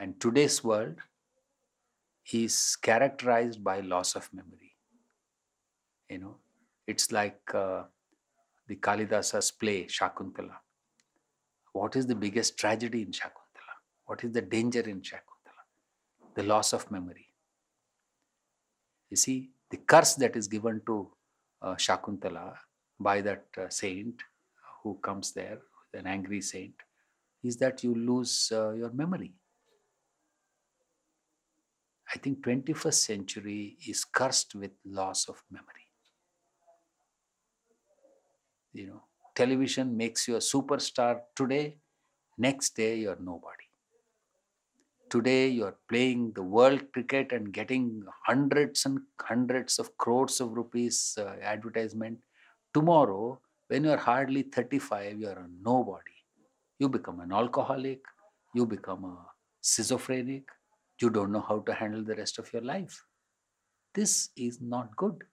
And today's world is characterized by loss of memory. You know, it's like uh, the Kalidasa's play, Shakuntala. What is the biggest tragedy in Shakuntala? What is the danger in Shakuntala? The loss of memory. You see, the curse that is given to uh, Shakuntala by that uh, saint who comes there, an angry saint, is that you lose uh, your memory. I think 21st century is cursed with loss of memory. You know, television makes you a superstar today, next day you're nobody. Today you're playing the world cricket and getting hundreds and hundreds of crores of rupees uh, advertisement. Tomorrow, when you're hardly 35, you're a nobody. You become an alcoholic, you become a schizophrenic, you don't know how to handle the rest of your life. This is not good.